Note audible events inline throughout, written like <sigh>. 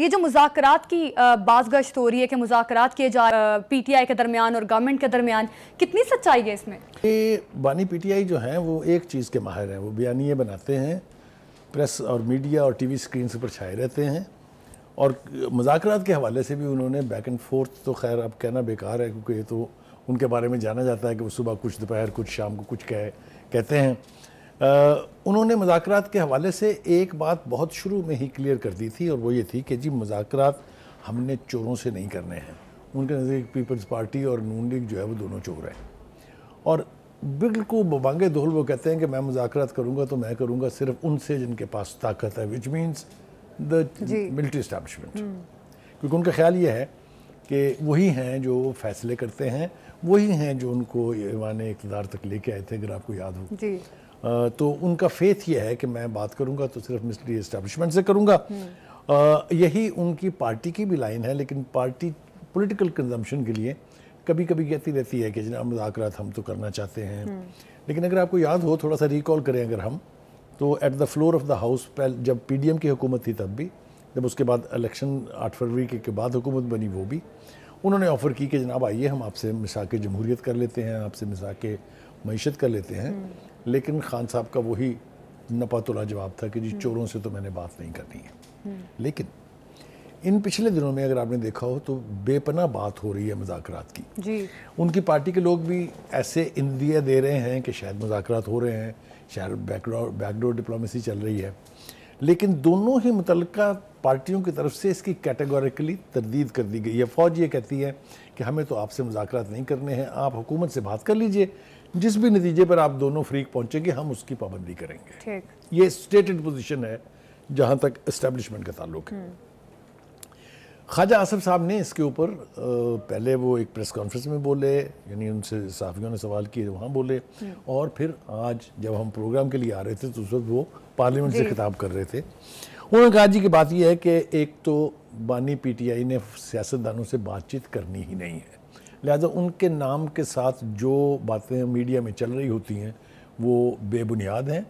ये जो मुजात की बाजगश्त हो रही है कि मुजात किए जा पी टी आई के दरमियान और गवर्नमेंट के दरमियान कितनी सच्चाई है इसमें ये बानी पी टी आई जो हैं वो एक चीज़ के माहिर हैं वो बयानिए बनाते हैं प्रेस और मीडिया और टी वी स्क्रीन पर छाए रहते हैं और मुजात के हवाले से भी उन्होंने बैक एंड फोर्थ तो खैर अब कहना बेकार है क्योंकि ये तो उनके बारे में जाना जाता है कि वो सुबह कुछ दोपहर कुछ शाम को कुछ कह कहते हैं उन्होंने मुजाकर के हवाले से एक बात बहुत शुरू में ही क्लियर कर दी थी और वो ये थी कि जी मुजाकर हमने चोरों से नहीं करने हैं उनके नज़दीक पीपल्स पार्टी और नून लीग जो है वो दोनों चोर हैं और बिल्कुल बबांगे दोहल वो कहते हैं कि मैं मुजात करूँगा तो मैं करूँगा सिर्फ उनसे जिनके पास ताकत है which means the military establishment क्योंकि उनका ख्याल ये है कि वही हैं जो फैसले करते हैं वही हैं जो उनको ईवान इकदार तक लेके आए थे अगर आपको याद हो तो उनका फेथ ये है कि मैं बात करूंगा तो सिर्फ मिस्ट्री इस्टेब्लिशमेंट से करूंगा हम्म। यही उनकी पार्टी की भी लाइन है लेकिन पार्टी पॉलिटिकल कंजम्पशन के लिए कभी कभी कहती रहती है कि जना मुजाकरात हम तो करना चाहते हैं हम्म। लेकिन अगर आपको याद हो थोड़ा सा रिकॉल करें अगर हम तो at the floor of the house जब एम की हुकूमत थी तब भी जब उसके बाद इलेक्शन आठ फरवरी के, के बाद हुकूमत बनी वो भी उन्होंने ऑफ़र की कि जनाब आइए हम आपसे मिसाक जमहूरीत कर लेते हैं आपसे मिसाक मीशत कर लेते हैं हम्म। लेकिन खान साहब का वही नपातुला जवाब था कि जी हम्म। चोरों से तो मैंने बात नहीं करनी है हम्म। लेकिन इन पिछले दिनों में अगर आपने देखा हो तो बेपना बात हो रही है मुजाकरात की जी उनकी पार्टी के लोग भी ऐसे इंदिया दे रहे हैं कि शायद मुजाकर हो रहे हैं शायद बैकडोर बैकडोर डिप्लोमेसी चल रही है लेकिन दोनों ही मुतल पार्टियों की तरफ से इसकी कैटेगोरिकली तरदीद कर दी गई है फौज ये कहती है कि हमें तो आपसे मुजाकर नहीं करने हैं आप हुकूमत से बात कर लीजिए जिस भी नतीजे पर आप दोनों फ्रीक पहुंचेंगे हम उसकी पाबंदी करेंगे ये स्टेटेड पोजीशन है जहां तक इस्टेब्लिशमेंट का ताल्लुक है हम्म। ख्वाजा आसफ साहब ने इसके ऊपर पहले वो एक प्रेस कॉन्फ्रेंस में बोले यानी उनसे साफियों ने सवाल किए वहाँ बोले हम्म। और फिर आज जब हम प्रोग्राम के लिए आ रहे थे तो उस वक्त वो पार्लियामेंट से खिताब कर रहे थे उन्होंने कहा जी की बात यह है कि एक तो बानी पीटीआई ने सियासतदानों से बातचीत करनी ही नहीं है लिहाजा उनके नाम के साथ जो बातें मीडिया में चल रही होती हैं वो बेबुनियाद हैं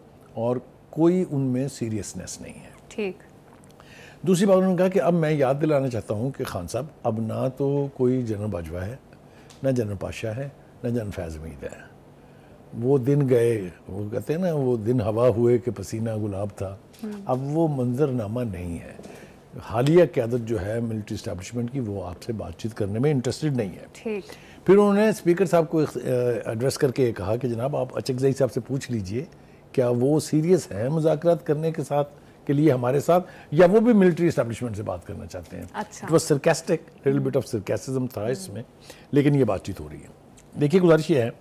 और कोई उनमें सीरियसनेस नहीं है ठीक दूसरी बात उन्होंने कहा कि अब मैं याद दिलाना चाहता हूँ कि खान साहब अब ना तो कोई जनरल बाजवा है ना जनरल पाशाह है ना जनरल फैज़ उम्मीद है वो दिन गए वो कहते हैं ना वो दिन हवा हुए कि पसीना गुलाब था हम्म। अब वो मंजरनामा नहीं है हालिया क्यादत जो है मिलिट्री इस्टेबलिशमेंट की वो आपसे बातचीत करने में इंटरेस्टेड नहीं है ठीक फिर उन्होंने स्पीकर साहब को एड्रेस करके कहा कि जनाब आप अचकजई साहब से पूछ लीजिए क्या वो सीरियस हैं मुजाकर करने के साथ के लिए हमारे साथ या वो भी मिलिट्री इस्टेबलिशमेंट से बात करना चाहते हैं it was sarcastic little bit of sarcasm था इसमें लेकिन ये बातचीत हो रही है देखिए गुजारिश ये है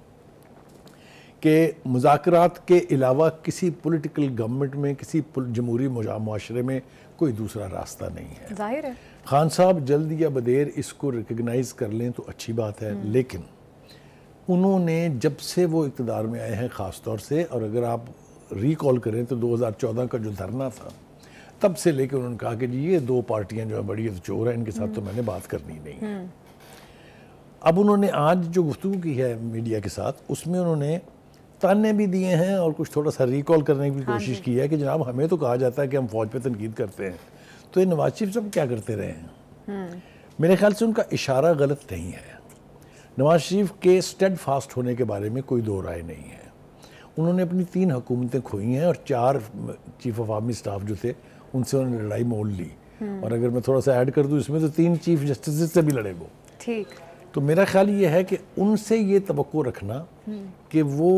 कि मुजात के अलावा किसी पोलिटिकल गवर्नमेंट में किसी जमहूरी माशरे में कोई दूसरा रास्ता नहीं है जाहिर है खान साहब जल्द या बदेर इसको रिकगनाइज़ कर लें तो अच्छी बात है हम्म। लेकिन उन्होंने जब से वो इकतदार में आए हैं ख़ास तौर से और अगर आप रिकॉल करें तो 2014 का जो धरना था तब से लेकर उन्होंने कहा कि जी ये दो पार्टियां जो है बड़ी तो चोर हैं इनके साथ तो हम्म। मैंने बात करनी नहीं है हम्म। अब उन्होंने आज जो गुफ्तु की है मीडिया के साथ उसमें उन्होंने ताने भी दिए हैं और कुछ थोड़ा सा रिकॉल करने की हाँ कोशिश की है कि जनाब हमें तो कहा जाता है कि हम फौज पर तनकीद करते हैं तो ये नवाज शरीफ साहब क्या करते रहे हैं हम्म। मेरे ख्याल से उनका इशारा गलत नहीं है नवाज शरीफ के स्टेड फास्ट होने के बारे में कोई दो राय नहीं है उन्होंने अपनी तीन हुकूमतें खोई हैं और चार चीफ ऑफ आर्मी स्टाफ जो थे उनसे उन्होंने लड़ाई मोल ली हम्म। और अगर मैं थोड़ा सा ऐड कर दूँ इसमें तो तीन चीफ जस्टिस से भी लड़े वो ठीक तो मेरा ख्याल ये है कि उनसे ये तो रखना हम्म। कि वो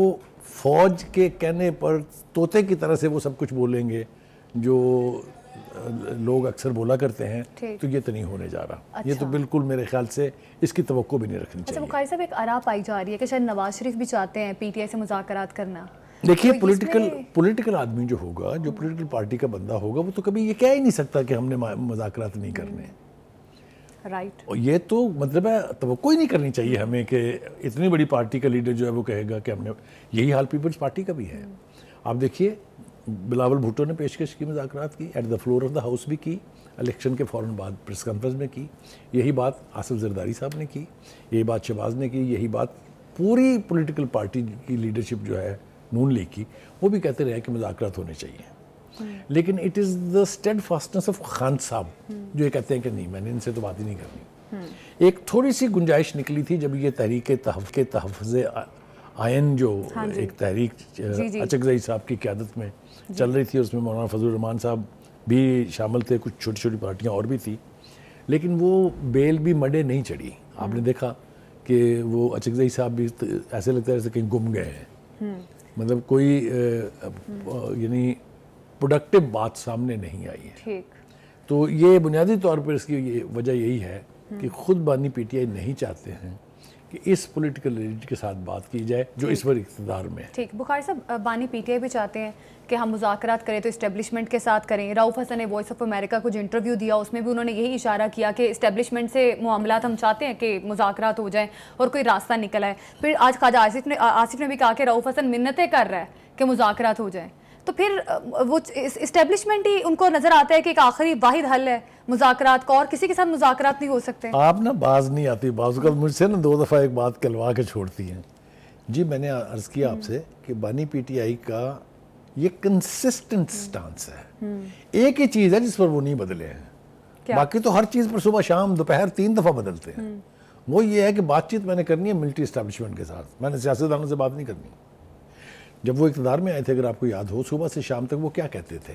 फौज के कहने पर तोते की तरह से वो सब कुछ बोलेंगे जो लोग अक्सर बोला करते हैं तो ये तो नहीं होने जा रहा अच्छा। ये तो अच्छा। बिल्कुल मेरे ख्याल से इसकी तो भी नहीं रखनी अच्छा, चाहिए साहब एक आरा पाई जा रही है कि शायद नवाज शरीफ भी चाहते हैं पीटीआई से मुजाकरात करना देखिए पॉलिटिकल तो पॉलिटिकल आदमी जो होगा जो पॉलिटिकल पार्टी का बंदा होगा वो तो कभी ये कह ही नहीं सकता कि हमने मुजाकरात नहीं करने हम्म। Right right. और ये तो मतलब है तो कोई नहीं करनी चाहिए हमें कि इतनी बड़ी पार्टी का लीडर जो है वो कहेगा कि हमने यही हाल पीपल्स पार्टी का भी है आप देखिए बिलावल भुट्टो ने पेशकश की मुजात की at the floor of the house भी की इलेक्शन के फ़ौर बाद प्रेस कॉन्फ्रेंस में की यही बात आसिफ जरदारी साहब ने की यही बात शहबाज ने की यही बात पूरी पॉलिटिकल पार्टी की लीडरशिप जो है नून लीग की वो भी कहते रहे कि मुजाक होने चाहिए लेकिन it is the steadfastness of Khan sahab जो ये कहते हैं कि नहीं मैंने इनसे तो बात ही नहीं करनी hmm. एक थोड़ी सी गुंजाइश निकली थी जब ये तहरीक तहफ़ तहफ़ आयन जो हाँ एक तहरीक अचकजई साहब की क्यादत में चल रही थी उसमें मौलाना फजल रमान साहब भी शामिल थे कुछ छोटी छोटी पार्टियाँ और भी थी लेकिन वो बेल भी मडे नहीं चढ़ी hmm. आपने देखा कि वो अचकजई साहब भी ऐसे लगता है जैसे कहीं गुम गए हैं hmm. मतलब कोई यानी प्रोडक्टिव बात सामने नहीं आई है ठीक तो ये बुनियादी तौर पर इसकी ये वजह यही है कि खुद बानी पीटीआई नहीं चाहते हैं कि इस पॉलिटिकल एलिट के साथ बात की जाए जो इस बार इकतदार में ठीक बुखारी साहब बानी पीटीआई भी चाहते हैं कि हम मुजाकरात करें तो इस्टेब्लिशमेंट के साथ करें राउफ हसन ने वॉइस ऑफ अमेरिका को जो इंटरव्यू दिया उसमें भी उन्होंने यही इशारा किया कि इस्टेब्लिशमेंट से मामला हम चाहते हैं कि मुजाकरात हो जाएँ और कोई रास्ता निकल आए फिर आज खाजा आसिफ ने आसिफ ने भी कहा कि राउफ हसन मिन्नतें कर रहा है कि मुजाकरात हो जाएँ तो फिर वो इस्टेब्लिशमेंट ही उनको नज़र आता है कि एक आखिरी वाहिद हल है मुजाकरात का और किसी के साथ मुजाकरात नहीं हो सकते आप ना बाज नहीं आती बाज कल मुझसे ना दो दफ़ा एक बात कलवा के छोड़ती हैं जी मैंने अर्ज़ किया हम्म। आपसे कि बानी पीटीआई का ये कंसिस्टेंट हम्म। स्टांस है हम्म। एक ही चीज़ है जिस पर वो नहीं बदले हैं बाकी तो हर चीज़ पर सुबह शाम दोपहर तीन दफ़ा बदलते हैं वो ये है कि बातचीत मैंने करनी है मिलिट्री इस्टेब्लिशमेंट के साथ मैंने सियासतदानों से बात नहीं करनी जब वो इकतदार में आए थे अगर आपको याद हो सुबह से शाम तक वो क्या कहते थे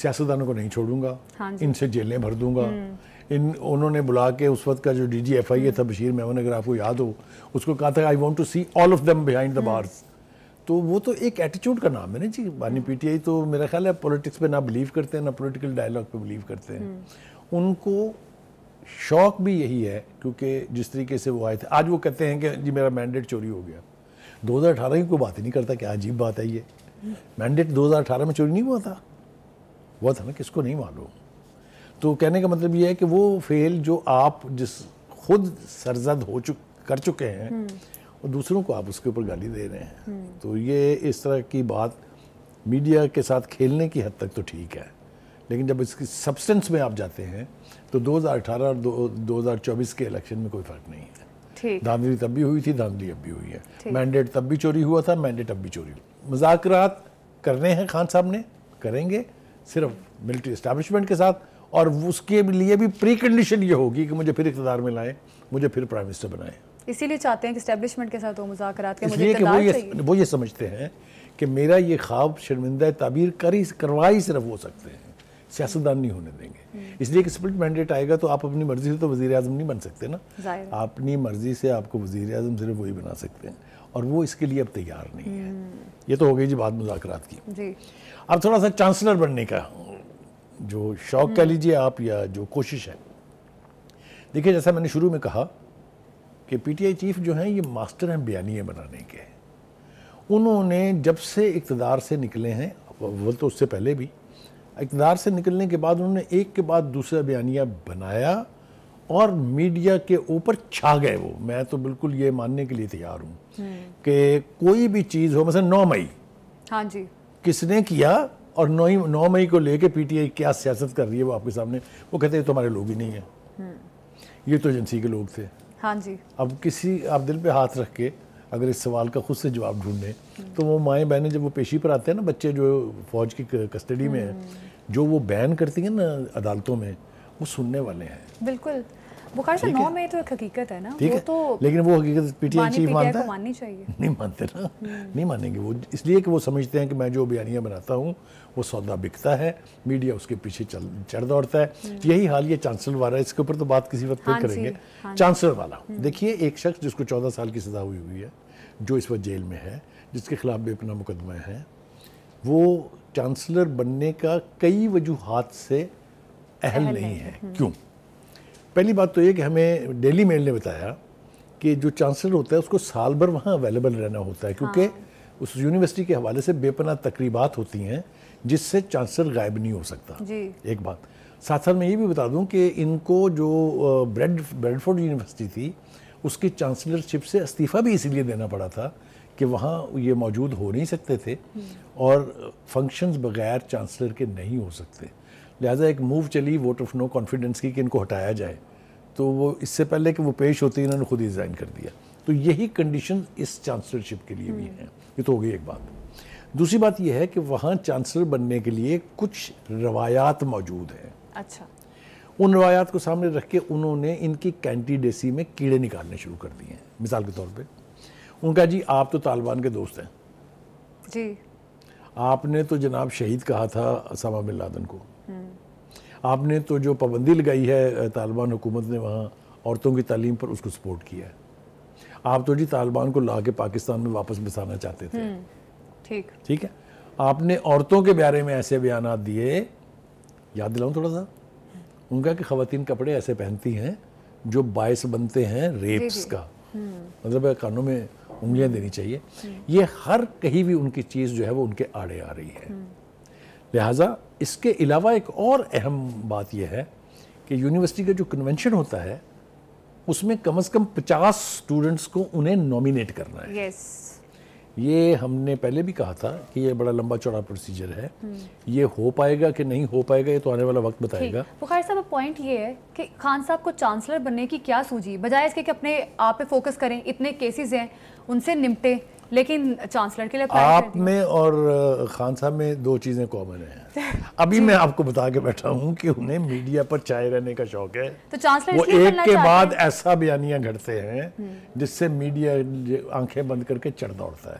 सियासतदानों को नहीं छोड़ूंगा हाँ इनसे जेलें भर दूंगा हम्म। इन उन्होंने बुला के उस वक्त का जो डी जी एफ आई ए था बशीर मेमन अगर आपको याद हो उसको कहा था I want to see all of them behind the bars तो वो तो एक एटीट्यूड का नाम है ना जी मानी पीटीआई हम्म। तो मेरा ख्याल है पॉलिटिक्स पे ना बिलीव करते हैं ना पॉलिटिकल डायलॉग पे बिलीव करते हैं हम्म। उनको शौक भी यही है क्योंकि जिस तरीके से वो आए थे आज वो कहते हैं कि जी मेरा मैंडेट चोरी हो गया दो हज़ार अठारह की कोई बात ही नहीं करता क्या अजीब बात है ये मैंडेट दो हज़ार अठारह में चोरी नहीं हुआ था हुआ था ना किसको नहीं मालूम तो कहने का मतलब ये है कि वो फेल जो आप जिस खुद सरजद हो चुक कर चुके हैं हम्म। और दूसरों को आप उसके ऊपर गाली दे रहे हैं हम्म। तो ये इस तरह की बात मीडिया के साथ खेलने की हद तक तो ठीक है लेकिन जब इसकी सब्सटेंस में आप जाते हैं तो 2018 और 2024 के इलेक्शन में कोई फ़र्क नहीं है धांधली तब भी हुई थी धांधली अब भी हुई है मैंडेट तब भी चोरी हुआ था मैंडेट अब भी चोरी हुआ मजाक करने हैं खान साहब ने करेंगे सिर्फ मिलिट्री इस्टेबलिशमेंट के साथ और उसके लिए भी प्री कंडीशन ये होगी कि मुझे फिर इकतदार में लाएँ मुझे फिर प्राइम मिनिस्टर बनाएं इसीलिए चाहते हैं कि इस्टेबलिशमेंट के साथ वो मुजाकरात के मुझे कि वो ये वो ये समझते हैं कि मेरा ये ख्वाब शर्मिंदा तबीर कर ही करवा ही सिर्फ हो सकते हैं सियासतदान नहीं होने देंगे इसलिए कि स्प्लिट मैंडेट आएगा तो आप अपनी मर्जी से तो वजीर अजम नहीं बन सकते ना अपनी मर्जी से आपको वजीर अजम सिर्फ वही बना सकते हैं और वो इसके लिए अब तैयार नहीं है हम्म। ये तो हो गई जी बात मुजाकर की अब थोड़ा सा चांसलर बनने का जो शौक कह हम्म। लीजिए आप या जो कोशिश है देखिए जैसा मैंने शुरू में कहा कि पीटीआई चीफ जो हैं ये मास्टर हैं बयानिए बनाने के उन्होंने जब से इकतदार से निकले हैं वो तो उससे पहले भी इकदार से निकलने के बाद उन्होंने एक के बाद दूसरा बयानिया बनाया और मीडिया के ऊपर छा गए वो मैं तो बिल्कुल ये मानने के लिए तैयार हूँ हम्म। कि कोई भी चीज़ हो मैं नौ मई हाँ जी किसने किया और नौ नौ मई को लेके पीटीआई क्या सियासत कर रही है वो आपके सामने वो कहते हैं तो लोग ही नहीं है हम्म। ये तो एजेंसी के लोग थे हाँ जी अब किसी आप दिल पे हाथ रख के अगर इस सवाल का खुद से जवाब ढूंढने तो वो माएँ बहनें जब वो पेशी पर आते हैं ना बच्चे जो फौज की कस्टडी में है हम्म। जो वो बैन करती है ना अदालतों में वो सुनने वाले हैं बिल्कुल से नौ में तो एक हकीकत है ना ठीक है तो लेकिन वो हकीकत पीटीआई चीफ मानता है माननी चाहिए <laughs> नहीं मानते ना हम्म। नहीं मानेंगे वो इसलिए कि वो समझते हैं कि मैं जो बयानियाँ बनाता हूँ वो सौदा बिकता है मीडिया उसके पीछे चल चढ़ दौड़ता है हम्म। तो यही हाल ये चांसलर वाला इसके ऊपर तो बात किसी वक्त फिर हाँ करेंगे हाँ चांसलर वाला हम्म। देखिए एक शख्स जिसको चौदह साल की सजा हुई हुई है जो इस वक्त जेल में है जिसके खिलाफ अपना मुकदमा है वो चांसलर बनने का कई वजूहत से अहल नहीं है क्यों पहली बात तो ये कि हमें डेली मेल ने बताया कि जो चांसलर होता है उसको साल भर वहाँ अवेलेबल रहना होता है क्योंकि हाँ। उस यूनिवर्सिटी के हवाले से बेपना तकरीबात होती हैं जिससे चांसलर गायब नहीं हो सकता जी। एक बात साथ साथ मैं ये भी बता दूं कि इनको जो ब्रेड ब्रेडफोर्ड यूनिवर्सिटी थी उसकी चांसलरशिप से इस्तीफ़ा भी इसीलिए देना पड़ा था कि वहाँ ये मौजूद हो नहीं सकते थे और फंक्शंस बगैर चांसलर के नहीं हो सकते लिहाजा एक मूव चली वोट ऑफ नो कॉन्फिडेंस की कि इनको हटाया जाए तो वो इससे पहले कि वो पेश होते ही इन्होंने खुद ही रिज़ाइन कर दिया तो यही कंडीशन इस चांसलरशिप के लिए भी हैं ये तो हो गई एक बात दूसरी बात यह है कि वहाँ चांसलर बनने के लिए कुछ रवायात मौजूद हैं अच्छा उन रवायात को सामने रख के उन्होंने इनकी कैंटीडेसी में कीड़े निकालने शुरू कर दिए हैं मिसाल के तौर पर उनका जी आप तो तालिबान के दोस्त हैं जी आपने तो जनाब शहीद कहा था असामा बिन लादन को हम्म। आपने तो जो पाबंदी लगाई है तालिबान हुकूमत ने वहाँ औरतों की तालीम पर उसको सपोर्ट किया है आप तो जी तालिबान को ला के पाकिस्तान में वापस बसाना चाहते थे हम्म। ठीक ठीक है आपने औरतों के बारे में ऐसे बयान दिए याद दिलाऊं थोड़ा सा उनका कि खातन कपड़े ऐसे पहनती हैं जो बायस बनते हैं रेप्स का हम्म। मतलब कानों में उंगलियां देनी चाहिए हम्म। ये हर कहीं भी उनकी चीज़ जो है वो उनके आड़े आ रही है हम्म। लिहाजा इसके अलावा एक और अहम बात यह है कि यूनिवर्सिटी का जो कन्वेंशन होता है उसमें कम से कम पचास स्टूडेंट्स को उन्हें नॉमिनेट करना है yes. ये हमने पहले भी कहा था कि ये बड़ा लंबा चौड़ा प्रोसीजर है ये हो पाएगा कि नहीं हो पाएगा ये तो आने वाला वक्त बताएगा बुखार साहब पॉइंट ये है कि खान साहब को चांसलर बनने की क्या सूझी बजाय इसके कि अपने आप पे फोकस करें इतने केसेस हैं उनसे निपटे लेकिन चांसलर के लिए आप में और खान साहब में दो चीज़ें कॉमन है अभी मैं आपको बता के बैठा हूँ कि उन्हें मीडिया पर चाय रहने का शौक है तो चांसलर वो एक के बाद ऐसा बयानिया घटते हैं हम्म। जिससे मीडिया आंखें बंद करके चढ़ दौड़ता है